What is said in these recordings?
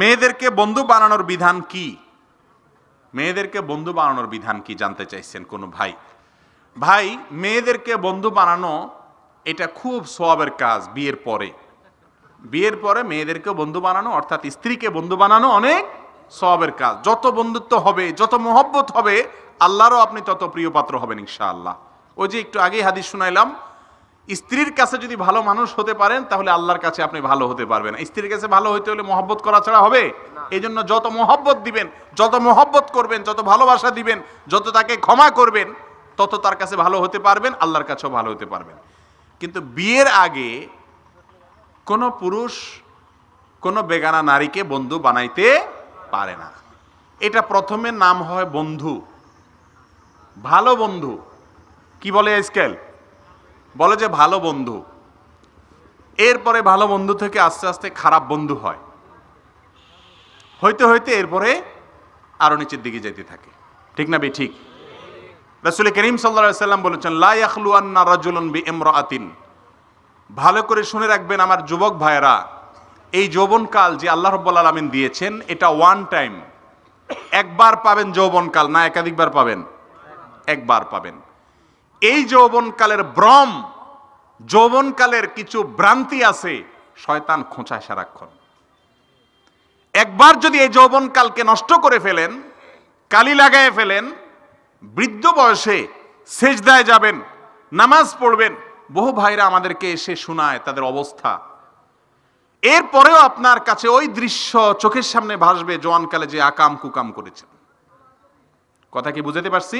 মেয়েদেরকে বন্ধু বানানোর বিধান কি মেয়েদেরকে বন্ধু বানানোর বিধান কি জানতে চাইছেন কোনো ভাই ভাই মেয়েদেরকে বন্ধু বানানো এটা খুব সবাবের কাজ বিয়ের পরে বিয়ের পরে মেয়েদেরকে বন্ধু বানানো অর্থাৎ স্ত্রীকে বন্ধু বানানো অনেক সবাবের কাজ যত বন্ধুত্ব হবে যত মহব্বত হবে আল্লাহরও আপনি তত প্রিয়পাত্র হবেন আল্লাহ ওই যে একটু আগেই হাদিস শুনাইলাম স্ত্রীর কাছে যদি ভালো মানুষ হতে পারেন তাহলে আল্লাহর কাছে আপনি ভালো হতে পারবেন স্ত্রীর কাছে ভালো হইতে হলে মহব্বত করা ছাড়া হবে এই জন্য যত মহব্বত দিবেন যত মহব্বত করবেন যত ভালোবাসা দিবেন যত তাকে ক্ষমা করবেন তত তার কাছে ভালো হতে পারবেন আল্লাহর কাছেও ভালো হতে পারবেন কিন্তু বিয়ের আগে কোনো পুরুষ কোনো বেগানা নারীকে বন্ধু বানাইতে পারে না এটা প্রথমে নাম হয় বন্ধু ভালো বন্ধু কি বলে আজকাল বলে যে ভালো বন্ধু এরপরে ভালো বন্ধু থেকে আস্তে আস্তে খারাপ বন্ধু হয় হইতে হইতে এরপরে আরো নিচের দিকে যেতে থাকে ঠিক না বে ঠিক রাসুল করিম সাল্লাম বলেছেন লাইয়াখলুয়ান্না রাজুলন বি এমরাতিন ভালো করে শুনে রাখবেন আমার যুবক ভাইয়েরা এই যৌবনকাল যে আল্লাহ রব্বাল আলমিন দিয়েছেন এটা ওয়ান টাইম একবার পাবেন যৌবনকাল না একাধিকবার পাবেন একবার পাবেন এই যৌবনকালের ভ্রম যৌবনকালের কিছু ভ্রান্তি আছে শয়তান খোঁচায় সারাক্ষণ একবার যদি এই যৌবনকালকে নষ্ট করে ফেলেন কালি লাগায় ফেলেন বৃদ্ধ বয়সে সেজদায় যাবেন নামাজ পড়বেন বহু ভাইরা আমাদেরকে এসে শোনায় তাদের অবস্থা এরপরেও আপনার কাছে ওই দৃশ্য চোখের সামনে ভাসবে জোয়ানকালে যে আকাম কুকাম করেছেন কথা কি বুঝাতে পারছি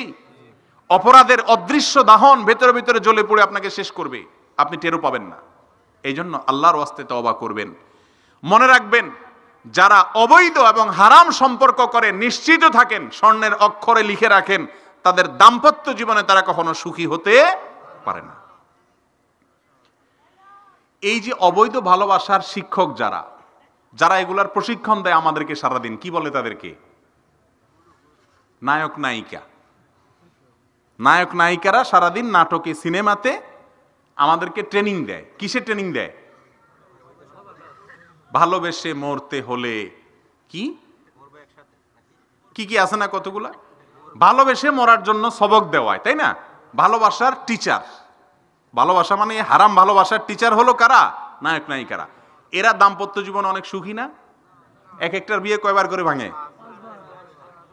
অপরাধের অদৃশ্য দাহন ভেতরে ভেতরে জ্বলে পড়ে আপনাকে শেষ করবে আপনি টেরও পাবেন না এই জন্য আল্লাহর ওয়াস্তে তবা করবেন মনে রাখবেন যারা অবৈধ এবং হারাম সম্পর্ক করে নিশ্চিত থাকেন স্বর্ণের অক্ষরে লিখে রাখেন তাদের দাম্পত্য জীবনে তারা কখনো সুখী হতে পারে না এই যে অবৈধ ভালোবাসার শিক্ষক যারা যারা এগুলার প্রশিক্ষণ দেয় আমাদেরকে সারাদিন কি বলে তাদেরকে নায়ক নায়িকা নায়ক নায়িকারা সারাদিন নাটকে সিনেমাতে আমাদেরকে ট্রেনিং দেয় কিসে ট্রেনিং দেয় ভালোবেসে মরতে হলে কি কি কি আছে না কতগুলা ভালোবেসে মরার জন্য সবক দেওয়ায় তাই না ভালোবাসার টিচার ভালোবাসা মানে হারাম ভালোবাসার টিচার হলো কারা নায়ক নায়িকারা এরা দাম্পত্য জীবন অনেক সুখী না এক একটার বিয়ে কয়বার করে ভাঙে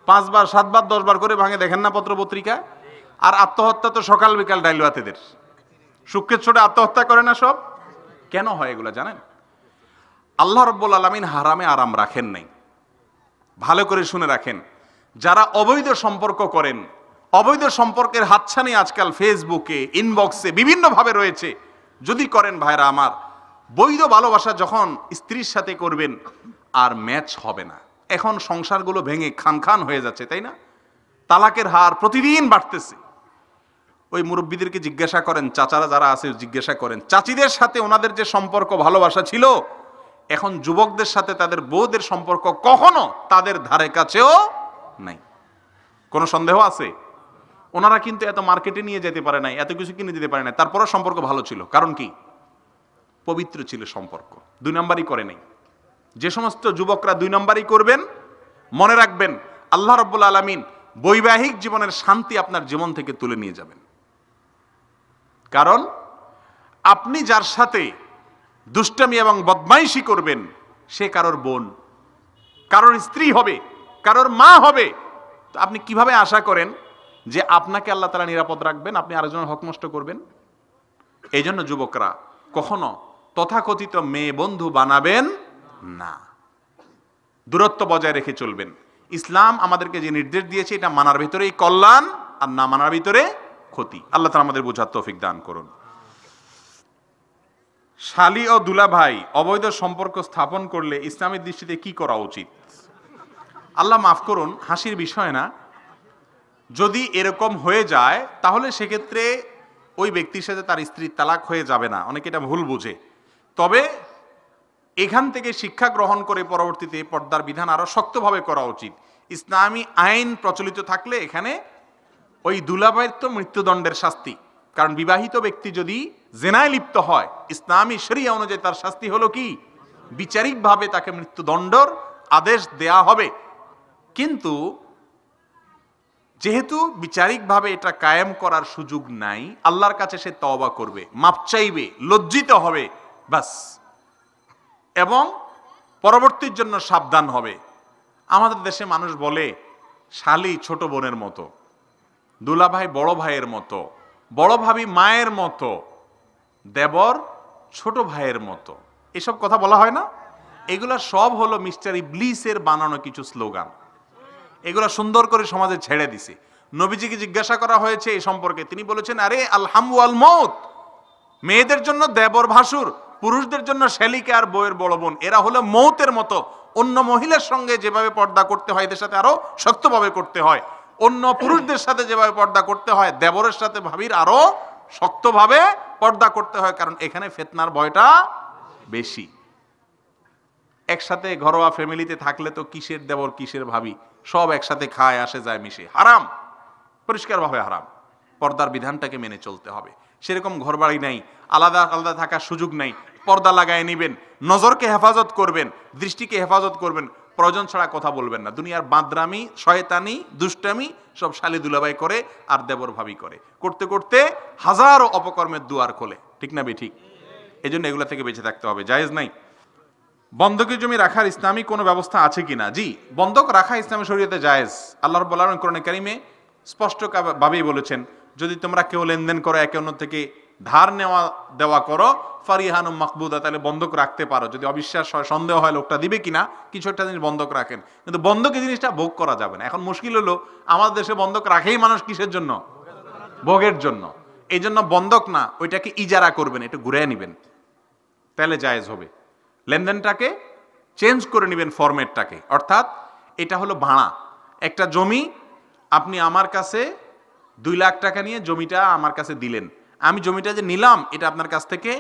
পাঁচবার সাতবার দশবার করে ভাঙে দেখেন না পত্র পত্রিকা আর আত্মহত্যা তো সকাল বিকাল ডাইলবাতিদের সুখের ছোট আত্মহত্যা করে না সব কেন হয় এগুলো জানেন আল্লাহ রব্বুল আলমিন হারামে আরাম রাখেন নাই ভালো করে শুনে রাখেন যারা অবৈধ সম্পর্ক করেন অবৈধ সম্পর্কের হাতছানি আজকাল ফেসবুকে ইনবক্সে বিভিন্নভাবে রয়েছে যদি করেন ভাইরা আমার বৈধ ভালোবাসা যখন স্ত্রীর সাথে করবেন আর ম্যাচ হবে না এখন সংসারগুলো ভেঙে খান খান হয়ে যাচ্ছে তাই না তালাকের হার প্রতিদিন বাড়তেছে ওই মুরব্বীদেরকে জিজ্ঞাসা করেন চাচারা যারা আছে জিজ্ঞাসা করেন চাচিদের সাথে ওনাদের যে সম্পর্ক ভালোবাসা ছিল এখন যুবকদের সাথে তাদের বউদের সম্পর্ক কখনো তাদের ধারে কাছেও নাই কোনো সন্দেহ আছে ওনারা কিন্তু এত মার্কেটে নিয়ে যেতে পারে নাই এত কিছু কিনে দিতে পারে নাই তারপরও সম্পর্ক ভালো ছিল কারণ কি পবিত্র ছিল সম্পর্ক দুই নম্বরই করে নাই যে সমস্ত যুবকরা দুই নম্বরই করবেন মনে রাখবেন আল্লাহ রব্বুল আলমিন বৈবাহিক জীবনের শান্তি আপনার জীবন থেকে তুলে নিয়ে যাবেন কারণ আপনি যার সাথে দুষ্টামি এবং বদমাইশি করবেন সে কারোর বোন কারোর স্ত্রী হবে কারোর মা হবে তো আপনি কিভাবে আশা করেন যে আপনাকে আল্লাহ তারা নিরাপদ রাখবেন আপনি আরেকজনের হক নষ্ট করবেন এই জন্য যুবকরা কখনো তথাকথিত মেয়ে বন্ধু বানাবেন না দূরত্ব বজায় রেখে চলবেন ইসলাম আমাদেরকে যে নির্দেশ দিয়েছে এটা মানার ভিতরেই কল্যাণ আর না মানার ভিতরে ক্ষতি আল্লাহ তালা আমাদের বোঝার তৌফিক দান করুন শালি ও দুলা ভাই অবৈধ সম্পর্ক স্থাপন করলে ইসলামের দৃষ্টিতে কি করা উচিত আল্লাহ মাফ করুন হাসির বিষয় না যদি এরকম হয়ে যায় তাহলে সেক্ষেত্রে ওই ব্যক্তির সাথে তার স্ত্রীর তালাক হয়ে যাবে না অনেকে এটা ভুল বুঝে তবে এখান থেকে শিক্ষা গ্রহণ করে পরবর্তীতে পর্দার বিধান আরও শক্তভাবে করা উচিত ইসলামী আইন প্রচলিত থাকলে এখানে ওই দুলাভাইয়ের তো মৃত্যুদণ্ডের শাস্তি কারণ বিবাহিত ব্যক্তি যদি জেনায় লিপ্ত হয় ইসলামী সেরিয়া অনুযায়ী তার শাস্তি হলো কি বিচারিকভাবে তাকে মৃত্যুদণ্ডর আদেশ দেয়া হবে কিন্তু যেহেতু বিচারিকভাবে এটা কায়েম করার সুযোগ নাই আল্লাহর কাছে সে তওবা করবে মাপ চাইবে লজ্জিত হবে বাস এবং পরবর্তীর জন্য সাবধান হবে আমাদের দেশে মানুষ বলে শালি ছোট বোনের মতো দুলাভাই বড় ভাইয়ের মতো বড় ভাবি মায়ের মতো দেবর ছোট ভাইয়ের মতো এসব কথা বলা হয় না এগুলা সব হলো মিস্টার ইবলিসের বানানো কিছু স্লোগান এগুলা সুন্দর করে সমাজে ছেড়ে দিছে নবীজিকে জিজ্ঞাসা করা হয়েছে এই সম্পর্কে তিনি বলেছেন আরে আলহামু আল মত মেয়েদের জন্য দেবর ভাসুর পুরুষদের জন্য শ্যালিকে আর বইয়ের বড় বোন এরা হলো মৌতের মতো অন্য মহিলার সঙ্গে যেভাবে পর্দা করতে হয় এদের সাথে আরো শক্তভাবে করতে হয় অন্য পুরুষদের সাথে যেভাবে পর্দা করতে হয় দেবরের সাথে ভাবির আরো শক্তভাবে পর্দা করতে হয় কারণ এখানে ফেতনার ভয়টা বেশি একসাথে ঘরোয়া ফ্যামিলিতে থাকলে তো কিসের দেবর কিসের ভাবি সব একসাথে খায় আসে যায় মিশে হারাম পরিষ্কারভাবে হারাম পর্দার বিধানটাকে মেনে চলতে হবে সেরকম ঘরবাড়ি নাই আলাদা আলাদা থাকার সুযোগ নাই পর্দা লাগায় নিবেন নজরকে হেফাজত করবেন দৃষ্টিকে হেফাজত করবেন প্রয়োজন ছাড়া কথা বলবেন না দুনিয়ার বাঁদরামি শয়তানি দুষ্টামি সব শালি দুলাবাই করে আর দেবর ভাবি করে করতে করতে হাজারো অপকর্মের দুয়ার খোলে ঠিক না বে ঠিক এই জন্য এগুলো থেকে বেঁচে থাকতে হবে জায়েজ নাই বন্ধকের জমি রাখার ইসলামী কোনো ব্যবস্থা আছে কি না জি বন্ধক রাখা ইসলামী শরীয়তে জায়েজ আল্লাহর বলার আলম কোরআন কারিমে স্পষ্টভাবেই বলেছেন যদি তোমরা কেউ লেনদেন করো একে অন্য থেকে ধার নেওয়া দেওয়া করো ফারিহানু মাকবুদা তাহলে বন্ধক রাখতে পারো যদি অবিশ্বাস হয় সন্দেহ হয় লোকটা দিবে কিনা কিছু একটা জিনিস বন্ধক রাখেন কিন্তু বন্ধক এই জিনিসটা ভোগ করা যাবে না এখন মুশকিল হলো আমাদের দেশে বন্ধক রাখেই মানুষ কিসের জন্য ভোগের জন্য এই জন্য বন্ধক না ওইটাকে ইজারা করবেন এটা ঘুরে নেবেন তাহলে জায়েজ হবে লেনদেনটাকে চেঞ্জ করে নেবেন ফরম্যাটটাকে অর্থাৎ এটা হলো ভাড়া একটা জমি আপনি আমার কাছে দুই লাখ টাকা নিয়ে জমিটা আমার কাছে দিলেন আমি জমিটা যে নিলাম এটা আপনার কাছ থেকে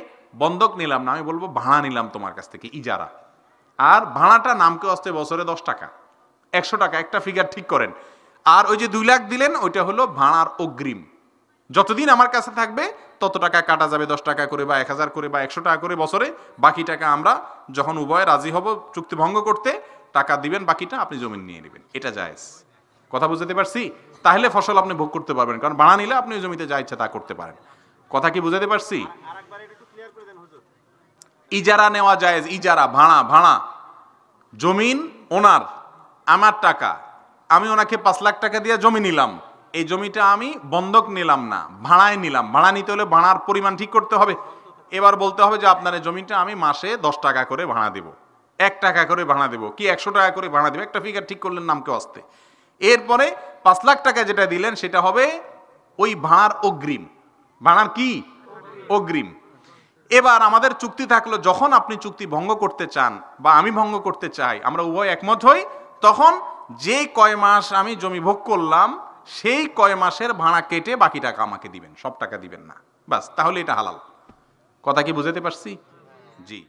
বন্ধক নিলাম না আমি বলবো ভাড়া নিলাম তোমার কাছ থেকে ইজারা আর ভাড়াটা নামকে আসতে বছরে দশ টাকা একশো টাকা একটা ফিগার ঠিক করেন আর ওই যে দুই লাখ দিলেন ওইটা হলো ভাড়ার অগ্রিম যতদিন আমার কাছে থাকবে তত টাকা কাটা যাবে দশ টাকা করে বা এক হাজার করে বা একশো টাকা করে বছরে বাকি টাকা আমরা যখন উভয় রাজি হব চুক্তিভঙ্গ করতে টাকা দিবেন বাকিটা আপনি জমি নিয়ে নেবেন এটা জায়েজ কথা বুঝতে পারছি তাহলে ফসল আপনি ভোগ করতে পারবেন কারণ ভাড়া নিলে আপনি জমিতে যা ইচ্ছা তা করতে পারেন কথা কি বুঝাতে পারছি ইজারা নেওয়া যায় ইজারা ভাড়া ভাড়া জমিন ওনার আমার টাকা আমি ওনাকে পাঁচ লাখ টাকা দিয়ে জমি নিলাম এই জমিটা আমি বন্ধক নিলাম না ভাড়ায় নিলাম ভাড়া নিতে হলে ভাড়ার পরিমাণ ঠিক করতে হবে এবার বলতে হবে যে আপনার জমিটা আমি মাসে দশ টাকা করে ভাড়া দেব এক টাকা করে ভাড়া দেব কি একশো টাকা করে ভাড়া দেবো একটা ফিগার ঠিক করলেন নামকে আসতে এরপরে পাঁচ লাখ টাকা যেটা দিলেন সেটা হবে ওই ভাড়ার অগ্রিম ভাড়ার কি অগ্রিম এবার আমাদের চুক্তি থাকলো যখন আপনি চুক্তি ভঙ্গ করতে চান বা আমি ভঙ্গ করতে চাই আমরা উভয় একমত হই তখন যে কয় মাস আমি জমি ভোগ করলাম সেই কয় মাসের ভাড়া কেটে বাকি টাকা আমাকে দিবেন সব টাকা দিবেন না বাস তাহলে এটা হালাল কথা কি বুঝাতে পারছি জি